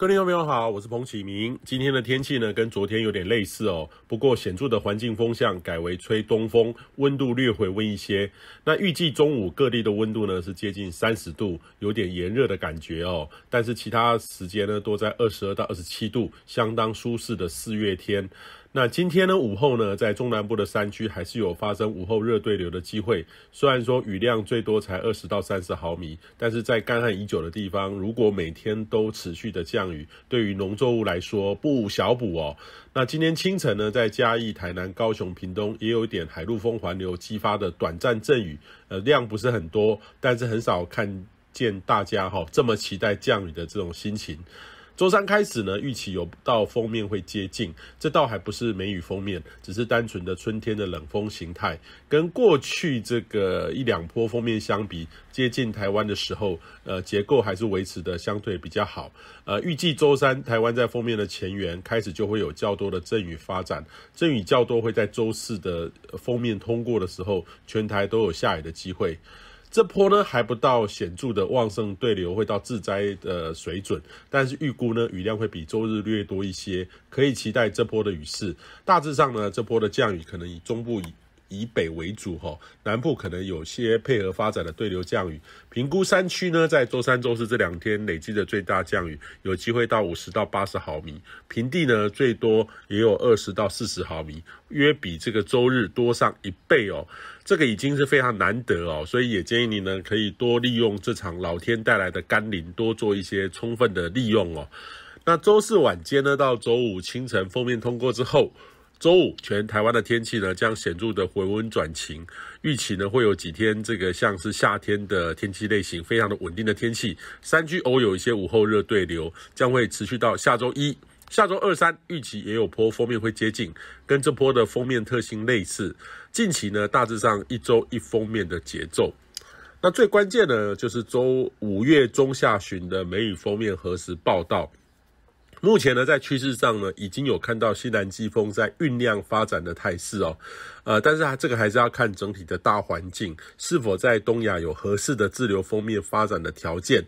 各位听众朋友好，我是彭启明。今天的天气呢，跟昨天有点类似哦，不过显著的环境风向改为吹东风，温度略回温一些。那预计中午各地的温度呢，是接近三十度，有点炎热的感觉哦。但是其他时间呢，都在二十二到二十七度，相当舒适的四月天。那今天呢，午后呢，在中南部的山区还是有发生午后热对流的机会。虽然说雨量最多才二十到三十毫米，但是在干旱已久的地方，如果每天都持续的降雨，对于农作物来说不小补哦。那今天清晨呢，在嘉义、台南、高雄、屏东也有一点海陆风环流激发的短暂阵雨，呃，量不是很多，但是很少看见大家哈这么期待降雨的这种心情。周三开始呢，预期有到封面会接近，这倒还不是梅雨封面，只是单纯的春天的冷风形态。跟过去这个一两波封面相比，接近台湾的时候，呃，结构还是维持的相对比较好。呃，预计周三台湾在封面的前缘开始就会有较多的阵雨发展，阵雨较多会在周四的封面通过的时候，全台都有下雨的机会。这波呢还不到显著的旺盛对流会到致灾的水准，但是预估呢雨量会比周日略多一些，可以期待这波的雨势。大致上呢，这波的降雨可能以中部以。以北为主哈，南部可能有些配合发展的对流降雨。评估山区呢，在周三、周四这两天累积的最大降雨有机会到五十到八十毫米，平地呢最多也有二十到四十毫米，约比这个周日多上一倍哦。这个已经是非常难得哦，所以也建议你呢可以多利用这场老天带来的甘霖，多做一些充分的利用哦。那周四晚间呢到周五清晨封面通过之后。周五，全台湾的天气呢将显著的回温转晴，预期呢会有几天这个像是夏天的天气类型，非常的稳定的天气。山区偶有一些午后热对流，将会持续到下周一、下周二、三。预期也有波封面会接近，跟这波的封面特性类似。近期呢大致上一周一封面的节奏。那最关键呢就是周五月中下旬的梅雨封面何时报道？目前呢，在趋势上呢，已经有看到西南季风在酝酿发展的态势哦，呃，但是它这个还是要看整体的大环境是否在东亚有合适的自流锋面发展的条件。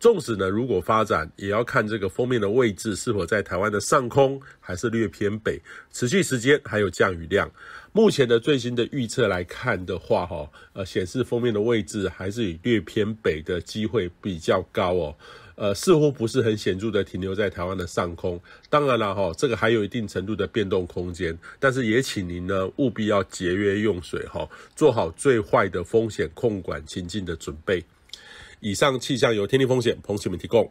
纵使呢，如果发展，也要看这个封面的位置是否在台湾的上空，还是略偏北，持续时间还有降雨量。目前的最新的预测来看的话，哈，呃，显示封面的位置还是以略偏北的机会比较高哦。呃，似乎不是很显著的停留在台湾的上空。当然了，哈，这个还有一定程度的变动空间。但是也请您呢，务必要节约用水，哈，做好最坏的风险控管情境的准备。以上气象由天气风险彭启明提供。